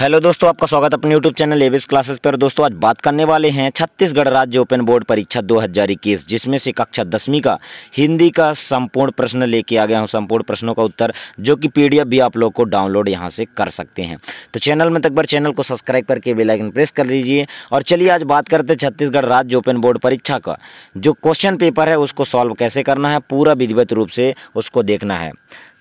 hello दोस्तों आपका स्वागत अपने यूट्यूब चैनल एबिस क्लासेस पर दोस्तों आज बात करने वाले हैं छत्तीसगढ़ राज्य ओपन बोर्ड परीक्षा दो हज़ार इक्कीस जिसमें से कक्षा दसवीं का हिंदी का संपूर्ण प्रश्न लेके आ गया हूं संपूर्ण प्रश्नों का उत्तर जो कि पीडीएफ भी आप लोग को डाउनलोड यहां से कर सकते हैं तो चैनल में तक बार चैनल को सब्सक्राइब करके बेलाइकन प्रेस कर लीजिए और चलिए आज बात करते हैं छत्तीसगढ़ राज्य ओपन बोर्ड परीक्षा का जो क्वेश्चन पेपर है उसको सॉल्व कैसे करना है पूरा विधिवत रूप से उसको देखना है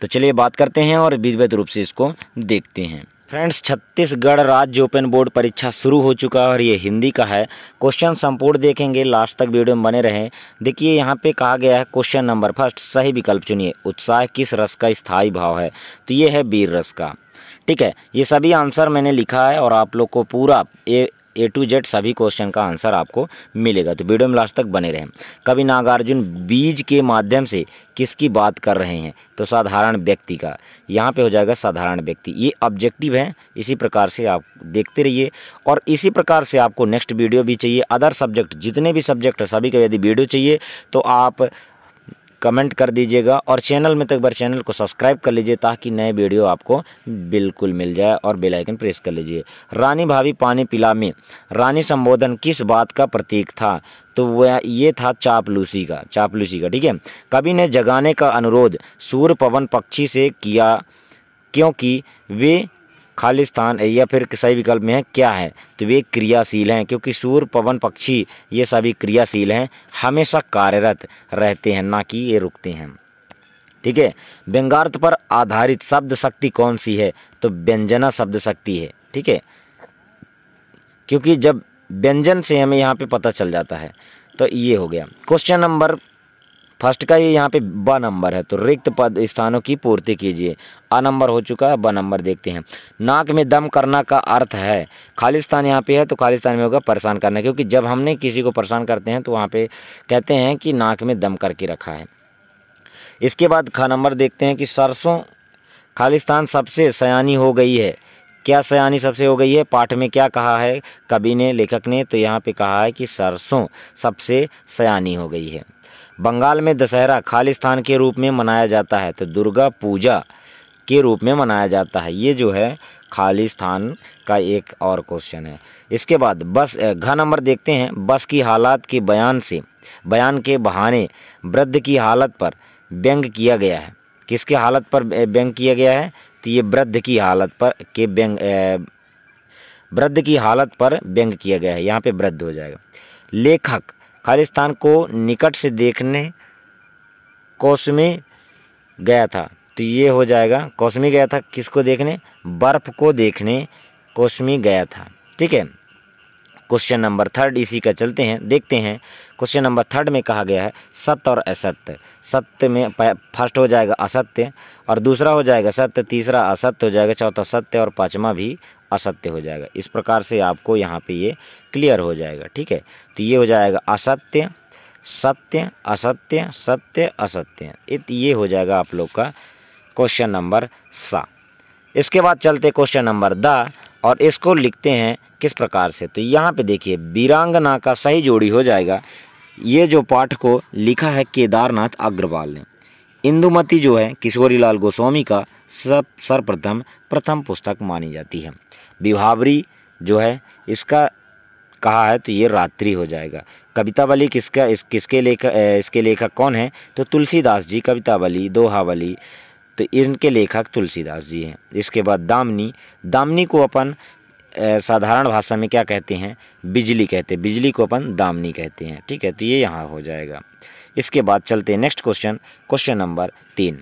तो चलिए बात करते हैं और विधिवत रूप से इसको देखते हैं फ्रेंड्स छत्तीसगढ़ राज्य ओपन बोर्ड परीक्षा शुरू हो चुका है और ये हिंदी का है क्वेश्चन संपूर्ण देखेंगे लास्ट तक वीडियो में बने रहें देखिए यहाँ पे कहा गया है क्वेश्चन नंबर फर्स्ट सही विकल्प चुनिए उत्साह किस रस का स्थायी भाव है तो ये है बीर रस का ठीक है ये सभी आंसर मैंने लिखा है और आप लोग को पूरा ए ए टू जेड सभी क्वेश्चन का आंसर आपको मिलेगा तो वीडियो में लास्ट तक बने रहें कभी नागार्जुन बीज के माध्यम से किसकी बात कर रहे हैं तो साधारण व्यक्ति का यहाँ पे हो जाएगा साधारण व्यक्ति ये ऑब्जेक्टिव है इसी प्रकार से आप देखते रहिए और इसी प्रकार से आपको नेक्स्ट वीडियो भी चाहिए अदर सब्जेक्ट जितने भी सब्जेक्ट है सभी का यदि वीडियो चाहिए तो आप कमेंट कर दीजिएगा और चैनल में तक तो बार चैनल को सब्सक्राइब कर लीजिए ताकि नए वीडियो आपको बिल्कुल मिल जाए और बेल आइकन प्रेस कर लीजिए रानी भाभी पानी पिला में रानी संबोधन किस बात का प्रतीक था तो वह ये था चापलूसी का चापलूसी का ठीक है कवि ने जगाने का अनुरोध सूर्य पवन पक्षी से किया क्योंकि वे खालिस्तान या फिर सही विकल्प में है क्या है तो वे क्रियाशील हैं क्योंकि सूर्य पवन पक्षी ये सभी क्रियाशील हैं हमेशा कार्यरत रहते हैं ना कि ये रुकते हैं ठीक है व्यंगार्थ पर आधारित शब्द शक्ति कौन सी है तो व्यंजना शब्द शक्ति है ठीक है क्योंकि जब व्यंजन से हमें यहाँ पे पता चल जाता है तो ये हो गया क्वेश्चन नंबर फर्स्ट का ये यहाँ पे ब नंबर है तो रिक्त पद स्थानों की पूर्ति कीजिए अ नंबर हो चुका है ब नंबर देखते हैं नाक में दम करना का अर्थ है खालिस्तान यहाँ पे है तो खालिस्तान में होगा परेशान करना क्योंकि जब हमने किसी को परेशान करते हैं तो वहाँ पे कहते हैं कि नाक में दम करके रखा है इसके बाद खा नंबर देखते हैं कि सरसों खालिस्तान सबसे सयानी हो गई है क्या सयानी सबसे हो गई है पाठ में क्या कहा है कवि ने लेखक ने तो यहाँ पे कहा है कि सरसों सबसे सयानी हो गई है बंगाल में दशहरा खालिस्तान के रूप में मनाया जाता है तो दुर्गा पूजा के रूप में मनाया जाता है ये जो है खालिस्तान का एक और क्वेश्चन है इसके बाद बस घ नंबर देखते हैं बस की हालात के बयान से बयान के बहाने वृद्ध की हालत पर व्यंग किया गया है किसके हालत पर व्यंग किया गया है तो ये वृद्ध की हालत पर के व्यंग वृद्ध की हालत पर व्यंग किया गया है यहाँ पे वृद्ध हो जाएगा लेखक खालिस्तान को निकट से देखने कौसमे गया था तो ये हो जाएगा कौसमी गया था किसको देखने बर्फ़ को देखने कौसमी गया था ठीक है क्वेश्चन नंबर थर्ड इसी का चलते हैं देखते हैं क्वेश्चन नंबर थर्ड में कहा गया है सत्य और असत्य सत्य में फर्स्ट हो जाएगा असत्य और दूसरा हो जाएगा सत्य तीसरा असत्य हो जाएगा चौथा सत्य और पाँचवा भी असत्य हो जाएगा इस प्रकार से आपको यहाँ पे ये क्लियर हो जाएगा ठीक है तो ये हो जाएगा असत्य सत्य असत्य सत्य असत्य इत ये हो जाएगा आप लोग का क्वेश्चन नंबर सा इसके बाद चलते क्वेश्चन नंबर द और इसको लिखते हैं किस प्रकार से तो यहाँ पे देखिए वीरांगना का सही जोड़ी हो जाएगा ये जो पाठ को लिखा है केदारनाथ अग्रवाल ने इंदुमती जो है किशोरीलाल गोस्वामी का सब सर्वप्रथम प्रथम पुस्तक मानी जाती है विभावरी जो है इसका कहा है तो ये रात्रि हो जाएगा कवितावली किसका इस किसके लेखक इसके लेखक कौन है तो तुलसीदास जी कवितावली दोहावली तो इनके लेखक तुलसीदास जी हैं इसके बाद दामनी दामनी को अपन साधारण भाषा में क्या कहते हैं बिजली कहते हैं बिजली को अपन दामनी कहते हैं ठीक है तो ये यहाँ हो जाएगा इसके बाद चलते हैं नेक्स्ट क्वेश्चन क्वेश्चन नंबर तीन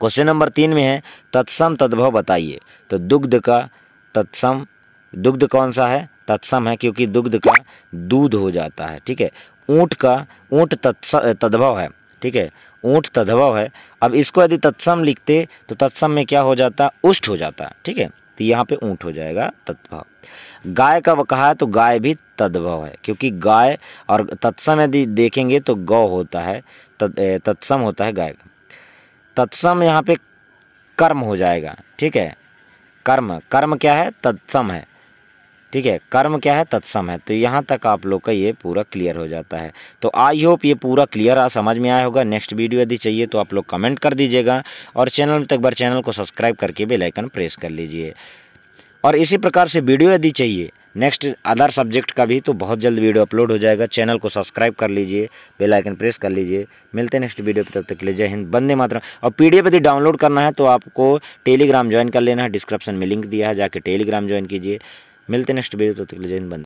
क्वेश्चन नंबर तीन में है तत्सम तद्भव बताइए तो दुग्ध का तत्सम दुग्ध कौन सा है तत्सम है क्योंकि दुग्ध का दूध हो जाता है ठीक है ऊँट का ऊँट तत्स तद्भव है ठीक है ऊँट तद्भव है अब इसको यदि तत्सम लिखते तो तत्सम में क्या हो जाता उष्ट हो जाता ठीक है तो यहाँ पे ऊँट हो जाएगा तद्भव गाय का कहा है तो गाय भी तद्भव है क्योंकि गाय और तत्सम यदि देखेंगे तो गौ होता है तत्सम होता है गाय का तत्सम यहाँ पे कर्म हो जाएगा ठीक है कर्म कर्म क्या है तत्सम है ठीक है कर्म क्या है तत्सम है तो यहाँ तक आप लोग का ये पूरा क्लियर हो जाता है तो आई होप ये पूरा क्लियर आ समझ में आया होगा नेक्स्ट वीडियो यदि चाहिए तो आप लोग कमेंट कर दीजिएगा और चैनल तक बार चैनल को सब्सक्राइब करके बेल आइकन प्रेस कर लीजिए और इसी प्रकार से वीडियो यदि चाहिए नेक्स्ट अदर सब्जेक्ट का भी तो बहुत जल्द वीडियो अपलोड हो जाएगा चैनल को सब्सक्राइब कर लीजिए बेल आइकन प्रेस कर लीजिए मिलते हैं नेक्स्ट वीडियो पर तब तक के लिए जय हिंद बंदे मात्रा और पीडीएफ यदि डाउनलोड करना है तो आपको टेलीग्राम ज्वाइन कर लेना है डिस्क्रिप्शन में लिंक दिया है जाके टेलीग्राम ज्वाइन कीजिए मिलते नेक्स्ट वीडियो तब तक के लिए जय हिंद बंदे